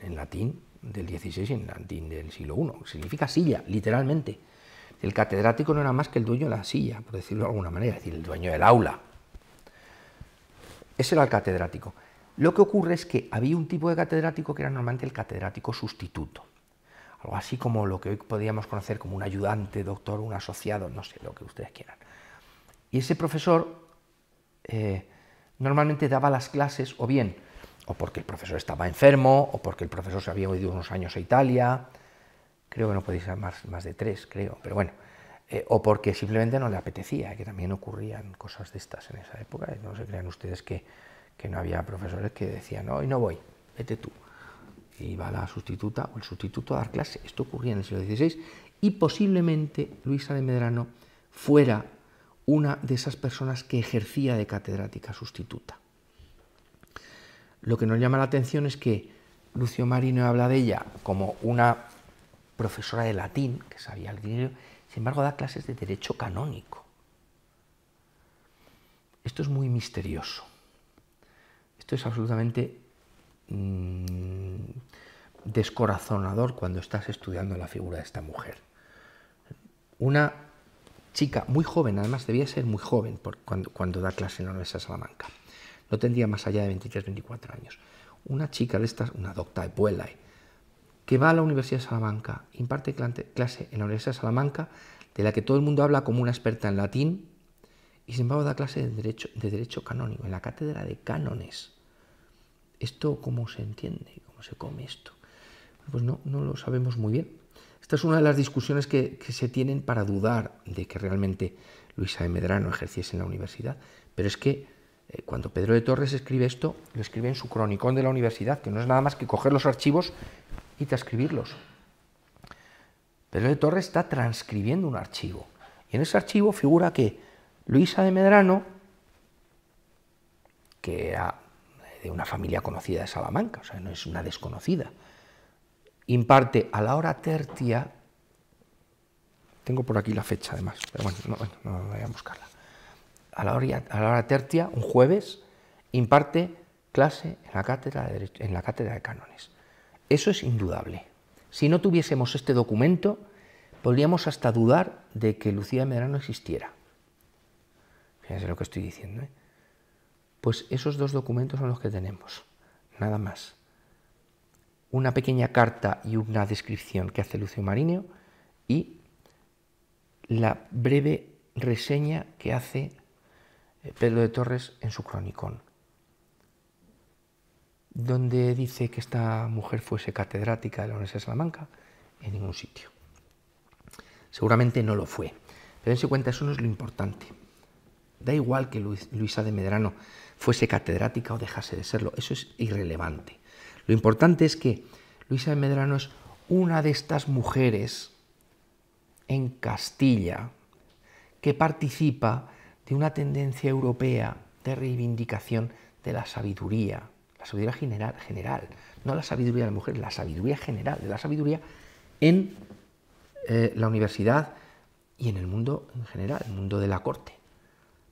en latín del 16 y en latín del siglo I, significa silla, literalmente. El catedrático no era más que el dueño de la silla, por decirlo de alguna manera, es decir, el dueño del aula. Ese era el catedrático. Lo que ocurre es que había un tipo de catedrático que era normalmente el catedrático sustituto, algo así como lo que hoy podríamos conocer como un ayudante, doctor, un asociado, no sé, lo que ustedes quieran. Y ese profesor eh, normalmente daba las clases o bien, o porque el profesor estaba enfermo, o porque el profesor se había ido unos años a Italia, creo que no podéis ser más, más de tres, creo, pero bueno, eh, o porque simplemente no le apetecía, que también ocurrían cosas de estas en esa época, no se crean ustedes que, no había profesores que decían, hoy no voy, vete tú. Y va la sustituta o el sustituto a dar clase. Esto ocurría en el siglo XVI y posiblemente Luisa de Medrano fuera una de esas personas que ejercía de catedrática sustituta. Lo que nos llama la atención es que Lucio Marino habla de ella como una profesora de latín, que sabía el dinero sin embargo da clases de derecho canónico. Esto es muy misterioso. Esto es absolutamente mm, descorazonador cuando estás estudiando la figura de esta mujer. Una chica muy joven, además debía ser muy joven por cuando, da clase en la Universidad de Salamanca. No tendría más allá de 23, 24 años. Una chica de estas, una docta de y que va a la Universidad de Salamanca, imparte clase en la Universidad de Salamanca, de la que todo el mundo habla como una experta en latín, y sin embargo da clase de derecho, canónico, en la cátedra de cánones. ¿Esto cómo se entiende? ¿Cómo se come esto? Pues no, no lo sabemos muy bien. Esta es una de las discusiones que, se tienen para dudar de que realmente Luisa de Medrano ejerciese en la universidad. Pero es que eh, cuando Pedro de Torres escribe esto, lo escribe en su cronicón de la universidad, que no es nada más que coger los archivos y transcribirlos. Pedro de Torres está transcribiendo un archivo. Y en ese archivo figura que Luisa de Medrano, que era de una familia conocida de Salamanca, o sea, no es una desconocida, imparte a la hora tertia, tengo por aquí la fecha además, pero bueno, no, voy a buscarla, a la, hora, tertia, un jueves, imparte clase en la cátedra de, en la cátedra de cánones. Eso es indudable. Si no tuviésemos este documento, podríamos hasta dudar de que Lucía de Medrano existiera. Fíjense lo que estoy diciendo. ¿eh? Pues esos dos documentos son los que tenemos, nada más. Una pequeña carta y una descripción que hace Lucio Marino y la breve reseña que hace eh, Pedro de Torres en su cronicón donde dice que esta mujer fuese catedrática de la Universidad de Salamanca, en ningún sitio. Seguramente no lo fue, pero dense cuenta, eso no es lo importante. Da igual que Luisa de Medrano fuese catedrática o dejase de serlo, eso es irrelevante. Lo importante es que Luisa de Medrano es una de estas mujeres en Castilla que participa de una tendencia europea de reivindicación de la sabiduría, la sabiduría general, general, no la sabiduría de la mujer, la sabiduría general, de la sabiduría en eh, la universidad y en el mundo en general, el mundo de la corte.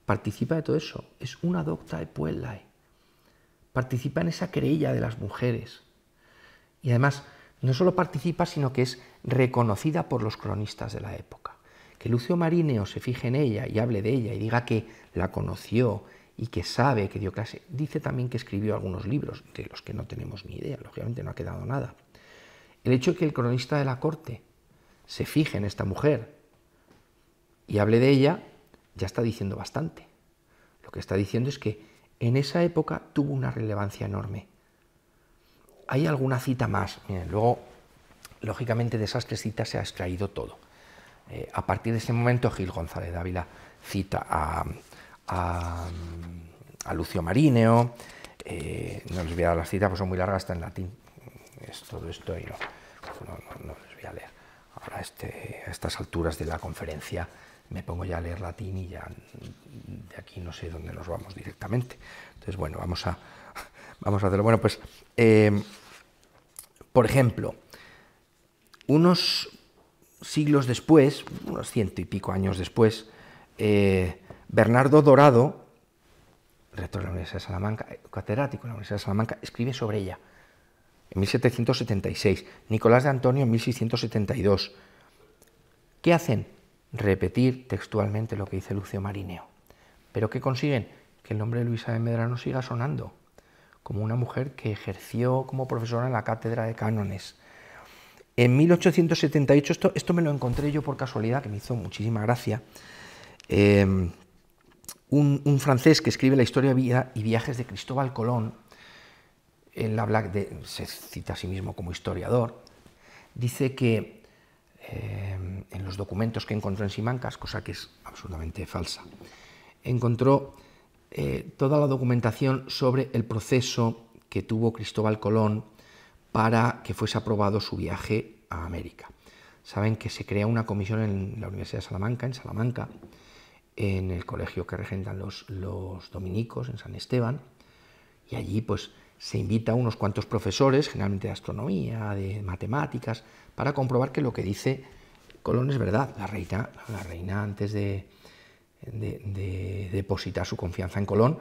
Participa de todo eso, es una docta de puellae. Participa en esa querella de las mujeres. Y además, no solo participa, sino que es reconocida por los cronistas de la época. Que Lucio Marineo se fije en ella y hable de ella y diga que la conoció y que sabe que dio clase. Dice también que escribió algunos libros, de los que no tenemos ni idea, lógicamente no ha quedado nada. El hecho de que el cronista de la corte se fije en esta mujer y hable de ella, ya está diciendo bastante. Lo que está diciendo es que en esa época tuvo una relevancia enorme. Hay alguna cita más. luego, lógicamente, de esas tres citas se ha extraído todo. Eh, a partir de ese momento, Gil González Dávila cita a, a, Lucio Marineo, eh, no les voy a dar las citas, porque son muy largas, está en latín, es todo esto y no, no, les voy a leer. Ahora este, a estas alturas de la conferencia me pongo ya a leer latín y ya de aquí no sé dónde nos vamos directamente. Entonces, bueno, vamos a, [laughs] vamos a hacerlo. Bueno, pues, eh, por ejemplo, unos siglos después, unos ciento y pico años después, eh, Bernardo Dorado, rector de la Universidad de Salamanca, eh, catedrático de la Universidad de Salamanca, escribe sobre ella en 1776, Nicolás de Antonio en 1672. ¿Qué hacen? Repetir textualmente lo que dice Lucio Marineo. ¿Pero qué consiguen? Que el nombre de Luisa de Medrano siga sonando, como una mujer que ejerció como profesora en la cátedra de cánones. En 1878, esto, esto me lo encontré yo por casualidad, que me hizo muchísima gracia. Eh, un, francés que escribe la historia vida y viajes de Cristóbal Colón, se cita a sí mismo como historiador, dice que eh, en los documentos que encontró en Simancas, cosa que es absolutamente falsa, encontró eh, toda la documentación sobre el proceso que tuvo Cristóbal Colón para que fuese aprobado su viaje a América. Saben que se crea una comisión en la Universidad de Salamanca, en Salamanca, en el colegio que regentan los, dominicos en San Esteban, y allí pues se invita a unos cuantos profesores, generalmente de astronomía, de matemáticas, para comprobar que lo que dice Colón es verdad. La reina, la reina antes de, depositar su confianza en Colón,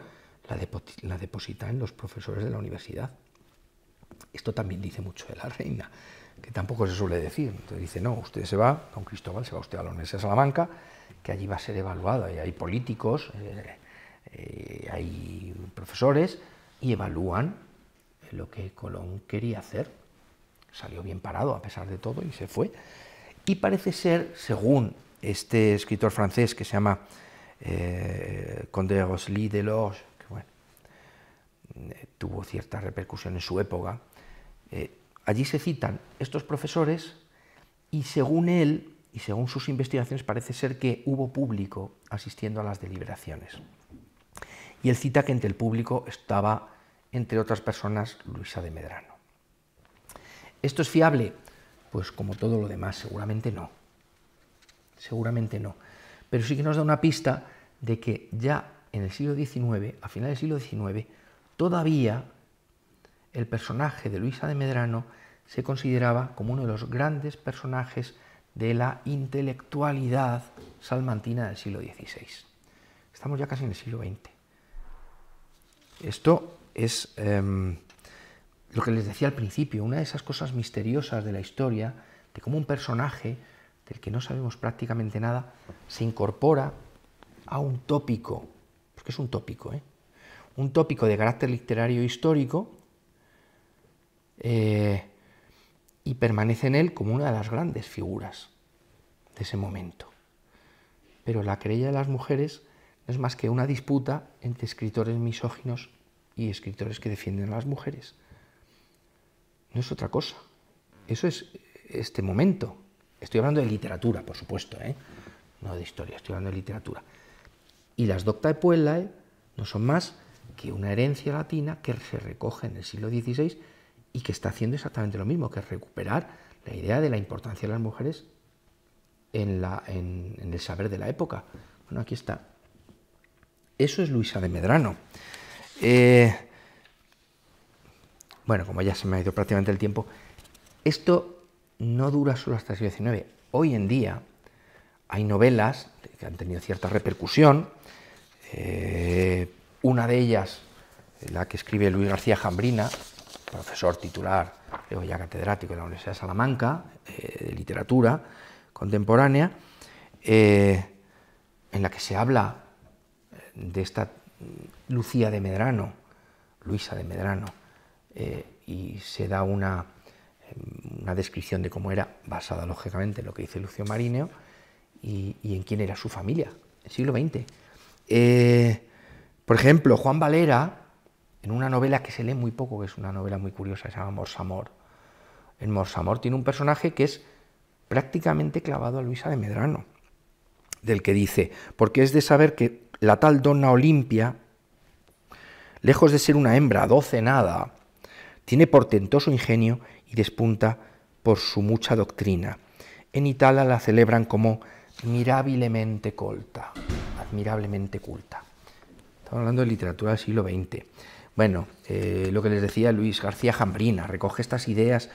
la, deposita en los profesores de la universidad. Esto también dice mucho de la reina, que tampoco se suele decir. Entonces dice, no, usted se va, don Cristóbal, se va usted a la Universidad de Salamanca, que allí va a ser evaluado. hay políticos, eh, eh, hay profesores y evalúan lo que Colón quería hacer. Salió bien parado a pesar de todo y se fue. Y parece ser, según este escritor francés que se llama eh, Condé Conde de Delors, que tuvo cierta repercusión en su época, allí se citan estos profesores y según él y según sus investigaciones parece ser que hubo público asistiendo a las deliberaciones. Y él cita que entre el público estaba, entre otras personas, Luisa de Medrano. ¿Esto es fiable? Pues como todo lo demás, seguramente no. Seguramente no. Pero sí que nos da una pista de que ya en el siglo XIX, a finales del siglo XIX, todavía el personaje de Luisa de Medrano se consideraba como uno de los grandes personajes de la intelectualidad salmantina del siglo XVI. Estamos ya casi en el siglo XX. Esto es em, lo que les decía al principio, una de esas cosas misteriosas de la historia, de cómo un personaje del que no sabemos prácticamente nada se incorpora a un tópico, porque es un tópico, ¿eh? un tópico de carácter literario histórico, eh, y permanece en él como una de las grandes figuras de ese momento. Pero la querella de las mujeres no es más que una disputa entre escritores misóginos y escritores que defienden a las mujeres. No es otra cosa. Eso es este momento. Estoy hablando de literatura, por supuesto, ¿eh? no de historia, estoy hablando de literatura. Y las Docta de Puellae no son más que una herencia latina que se recoge en el siglo XVI y que está haciendo exactamente lo mismo, que es recuperar la idea de la importancia de las mujeres en, el saber de la época. Bueno, aquí está. Eso es Luisa de Medrano. Eh, bueno, como ya se me ha ido prácticamente el tiempo, esto no dura solo hasta el siglo XIX. Hoy en día hay novelas que han tenido cierta repercusión. Eh, una de ellas, la que escribe Luis García Jambrina, profesor titular, luego ya catedrático de la Universidad de Salamanca, eh, de literatura contemporánea, eh, en la que se habla eh, de esta mm, Lucía de Medrano, Luisa de Medrano, y se da em, una, descripción de cómo era, basada lógicamente en lo que dice Lucio Marineo, y, en quién era su familia, el siglo XX. por ejemplo, Juan Valera, en una novela que se lee muy poco, que es una novela muy curiosa, se llama Morsamor. En Morsamor tiene un personaje que es prácticamente clavado a Luisa de Medrano, del que dice, porque es de saber que la tal donna Olimpia, lejos de ser una hembra nada, tiene portentoso ingenio y despunta por su mucha doctrina. En Italia la celebran como admirablemente colta, admirablemente culta. Estamos hablando de literatura del siglo XX. Bueno, eh, lo que les decía Luis García Jambrina, recoge estas ideas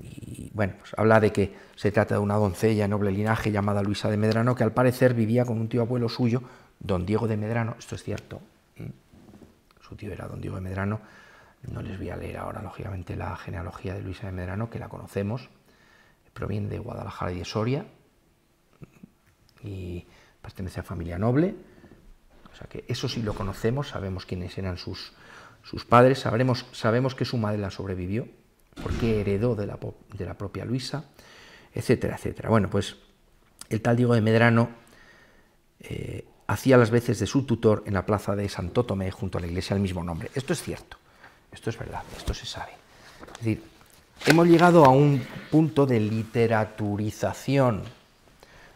y bueno, pues habla de que se trata de una doncella de noble linaje llamada Luisa de Medrano, que al parecer vivía con un tío abuelo suyo, don Diego de Medrano, esto es cierto, ¿eh? su tío era don Diego de Medrano, no les voy a leer ahora, lógicamente, la genealogía de Luisa de Medrano, que la conocemos, proviene de Guadalajara y de Soria, ¿eh? y pertenece a familia noble, o sea que eso sí lo conocemos, sabemos quiénes eran sus sus padres sabremos, sabemos que su madre la sobrevivió, porque heredó de la, propia Luisa, etcétera, etcétera. Bueno, pues el tal Diego de Medrano eh, hacía las veces de su tutor en la plaza de Santo Tomé junto a la iglesia del mismo nombre. Esto es cierto, esto es verdad, esto se sabe. Es decir, hemos llegado a un punto de literaturización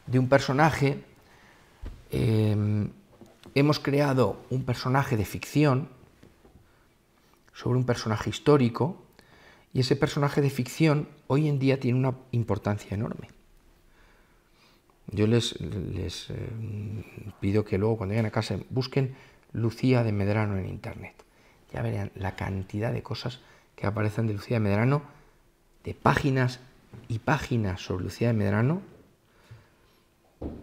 de un personaje. Eh, hemos creado un personaje de ficción sobre un personaje histórico y ese personaje de ficción hoy en día tiene una importancia enorme. Yo les, eh, pido que luego cuando lleguen a casa busquen Lucía de Medrano en Internet. Ya verán la cantidad de cosas que aparecen de Lucía de Medrano, de páginas y páginas sobre Lucía de Medrano.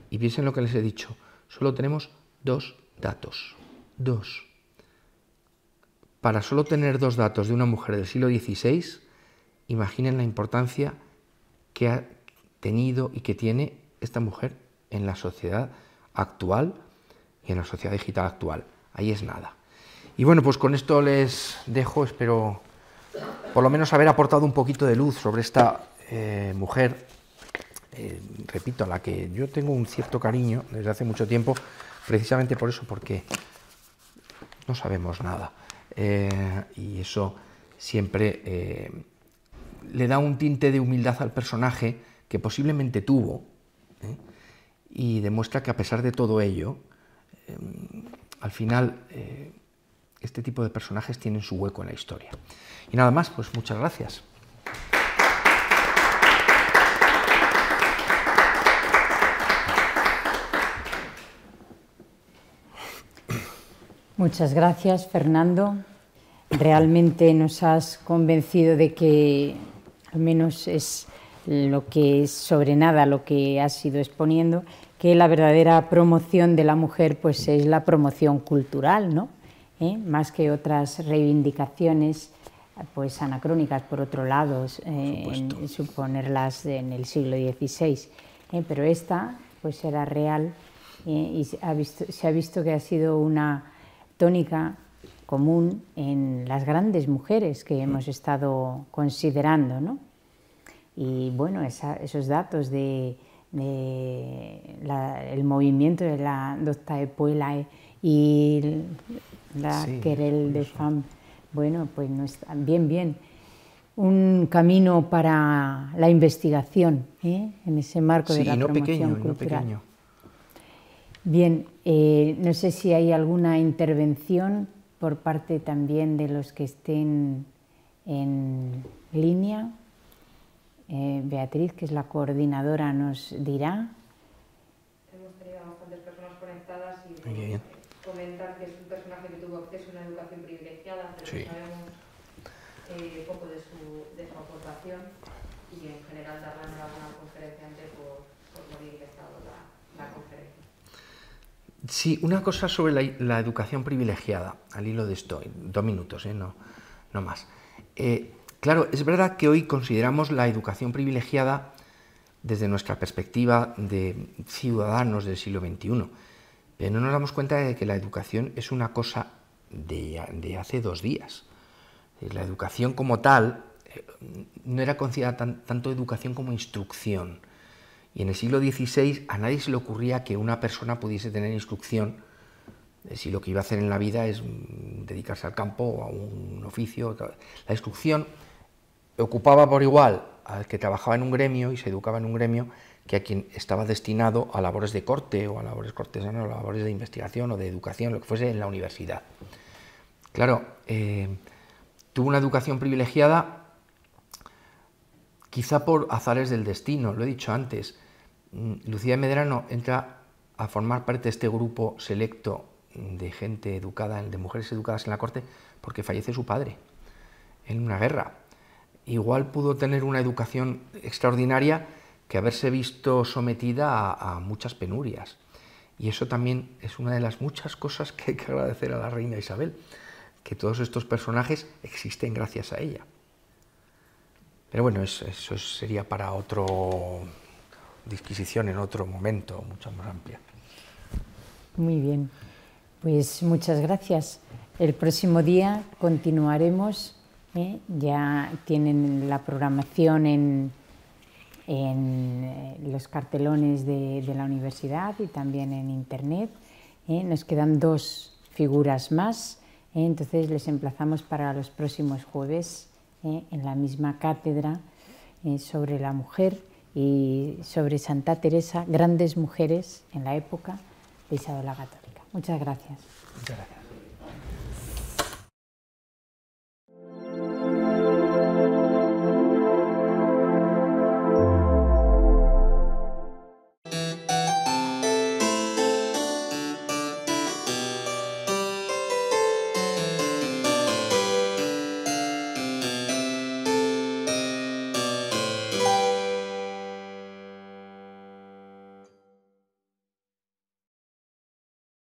Y piensen lo que les he dicho. Solo tenemos dos datos. Dos. Para solo tener dos datos de una mujer del siglo XVI, imaginen la importancia que ha tenido y que tiene esta mujer en la sociedad actual y en la sociedad digital actual. Ahí es nada. Y bueno, pues con esto les dejo, espero por lo menos haber aportado un poquito de luz sobre esta eh, mujer, eh, repito, a la que yo tengo un cierto cariño desde hace mucho tiempo, precisamente por eso, porque no sabemos nada. Eh, y eso siempre eh, le da un tinte de humildad al personaje que posiblemente tuvo ¿eh? y demuestra que a pesar de todo ello, em, al final este tipo de personajes tienen su hueco en la historia. Y nada más, pues muchas gracias. Muchas gracias, Fernando. Realmente nos has convencido de que al menos es lo que es sobre nada lo que has ido exponiendo, que la verdadera promoción de la mujer pues es la promoción cultural, ¿no? ¿Eh? Más que otras reivindicaciones pues anacrónicas, por otro lado, eh, suponerlas en el siglo XVI. ¿eh? pero esta pues era real y se ha visto que ha sido una tónica común en las grandes mujeres que mm. hemos estado considerando. ¿no? Y bueno, esos datos de, el movimiento de la docta Epuela y la Querelle querel de FAM, bueno, pues no está bien, bien. Un camino para la investigación ¿eh? en ese marco de la y no pequeño, cultural. no pequeño. Bien, eh, no sé si hay alguna intervención por parte también de los que estén en línea. Eh, Beatriz, que es la coordinadora, nos dirá. Hemos tenido bastantes personas conectadas y comentar que es un personaje que tuvo acceso a una educación privilegiada, pero sí. sabemos eh, poco de su, de su aportación y en general Darrana Sí, una cosa sobre la, educación privilegiada, al hilo de esto, dos minutos, ¿eh? no, no más. Eh, claro, es verdad que hoy consideramos la educación privilegiada desde nuestra perspectiva de ciudadanos del siglo XXI, pero no nos damos cuenta de que la educación es una cosa de, hace dos días. Eh, la educación como tal no era considerada tanto educación como instrucción y en el siglo XVI a nadie se le ocurría que una persona pudiese tener instrucción si lo que iba a hacer en la vida es mm, dedicarse al campo, o a un oficio. La instrucción ocupaba por igual al que trabajaba en un gremio y se educaba en un gremio que a quien estaba destinado a labores de corte o a labores cortesanas, o a labores de investigación o de educación, lo que fuese en la universidad. Claro, eh, tuvo una educación privilegiada quizá por azares del destino, lo he dicho antes, mm, Lucía Medrano entra a formar parte de este grupo selecto de gente educada, de mujeres educadas en la corte, porque fallece su padre en una guerra. Igual pudo tener una educación extraordinaria que haberse visto sometida a, a muchas penurias. Y eso también es una de las muchas cosas que hay que agradecer a la reina Isabel, que todos estos personajes existen gracias a ella. Pero bueno, eso, sería para otra disquisición en otro momento, mucho más amplia. Muy bien, pues muchas gracias. El próximo día continuaremos. ¿eh? Ya tienen la programación en, eh, los cartelones de, la universidad y también en internet. ¿eh? Nos quedan dos figuras más, entonces les emplazamos para los próximos jueves. Eh, en la misma cátedra eh, sobre la mujer y sobre Santa Teresa, grandes mujeres en la época de Isabel la Católica. Muchas gracias.